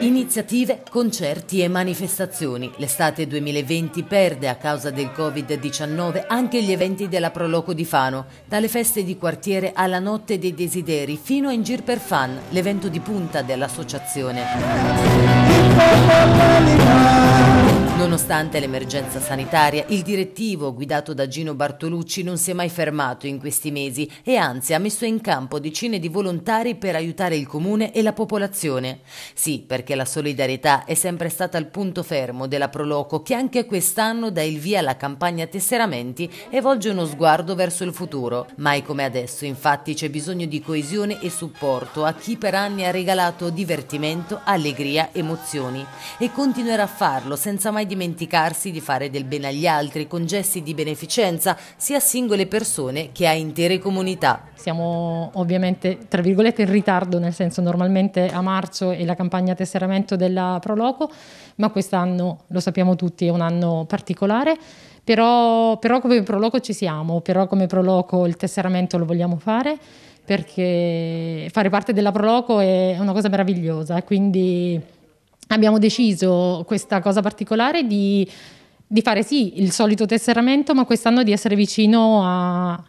Iniziative, concerti e manifestazioni. L'estate 2020 perde a causa del Covid-19 anche gli eventi della Proloco di Fano, dalle feste di quartiere alla Notte dei Desideri fino a In Gir per Fan, l'evento di punta dell'associazione. Nonostante l'emergenza sanitaria, il direttivo guidato da Gino Bartolucci non si è mai fermato in questi mesi e anzi ha messo in campo decine di volontari per aiutare il comune e la popolazione. Sì, perché la solidarietà è sempre stata il punto fermo della Proloco che anche quest'anno dà il via alla campagna Tesseramenti e volge uno sguardo verso il futuro. Mai come adesso, infatti, c'è bisogno di coesione e supporto a chi per anni ha regalato divertimento, allegria, emozioni e continuerà a farlo senza mai dimenticare dimenticarsi di fare del bene agli altri con gesti di beneficenza sia a singole persone che a intere comunità. Siamo ovviamente tra virgolette in ritardo, nel senso normalmente a marzo è la campagna tesseramento della Proloco, ma quest'anno lo sappiamo tutti è un anno particolare. Però, però come Proloco ci siamo, però come Proloco il tesseramento lo vogliamo fare perché fare parte della Proloco è una cosa meravigliosa, quindi abbiamo deciso questa cosa particolare di, di fare sì il solito tesseramento, ma quest'anno di essere vicino a,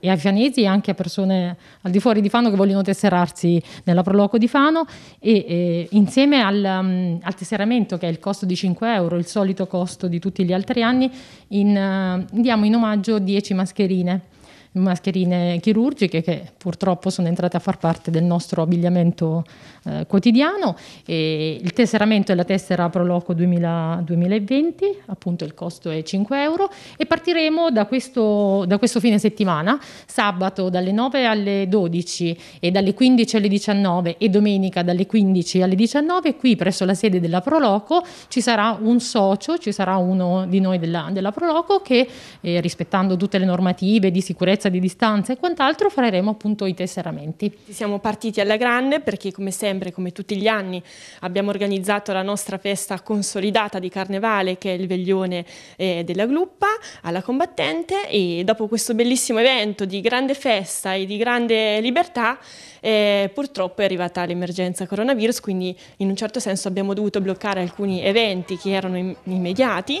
e ai fanesi e anche a persone al di fuori di Fano che vogliono tesserarsi nella Proloco di Fano e, e insieme al, um, al, tesseramento che è il costo di 5 euro, il solito costo di tutti gli altri anni, in, uh, diamo in omaggio 10 mascherine mascherine chirurgiche che purtroppo sono entrate a far parte del nostro abbigliamento eh, quotidiano. E il tesseramento è la tessera Proloco 2000, 2020, appunto il costo è 5 euro e partiremo da questo, da questo fine settimana, sabato dalle 9 alle 12 e dalle 15 alle 19 e domenica dalle 15 alle 19 qui presso la sede della Proloco ci sarà un socio, ci sarà uno di noi della, della Proloco che eh, rispettando tutte le normative di sicurezza lunghezza di distanza e quant'altro faremo appunto i tesseramenti. Siamo partiti alla grande perché come sempre, come tutti gli anni, abbiamo organizzato la nostra festa consolidata di carnevale che è il veglione eh, della Gluppa alla combattente e dopo questo bellissimo evento di grande festa e di grande libertà eh, purtroppo è arrivata l'emergenza coronavirus quindi in un certo senso abbiamo dovuto bloccare alcuni eventi che erano immediati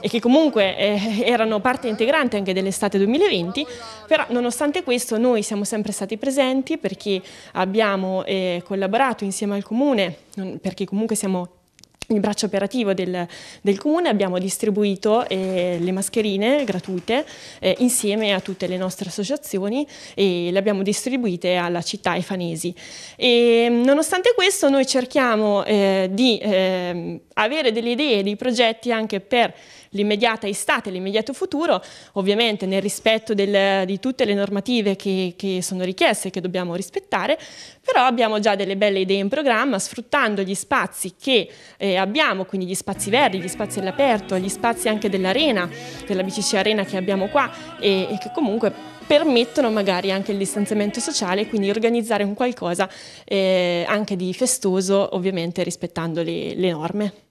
e che comunque eh, erano parte integrante anche dell'estate 2020 però nonostante questo noi siamo sempre stati presenti perché abbiamo eh, collaborato insieme al Comune, perché comunque siamo il braccio operativo del, del comune abbiamo distribuito eh, le mascherine gratuite eh, insieme a tutte le nostre associazioni e le abbiamo distribuite alla città efanesi. E, mm, nonostante questo noi cerchiamo eh, di ehm, avere delle idee, dei progetti anche per l'immediata estate, l'immediato futuro, ovviamente nel rispetto del, di tutte le normative che, che sono richieste, e che dobbiamo rispettare, però abbiamo già delle belle idee in programma, sfruttando gli spazi che eh, abbiamo, quindi gli spazi verdi, gli spazi all'aperto, gli spazi anche dell'arena, della BCC Arena che abbiamo qua e, e che comunque permettono magari anche il distanziamento sociale, quindi organizzare un qualcosa eh, anche di festoso, ovviamente rispettando le, le norme.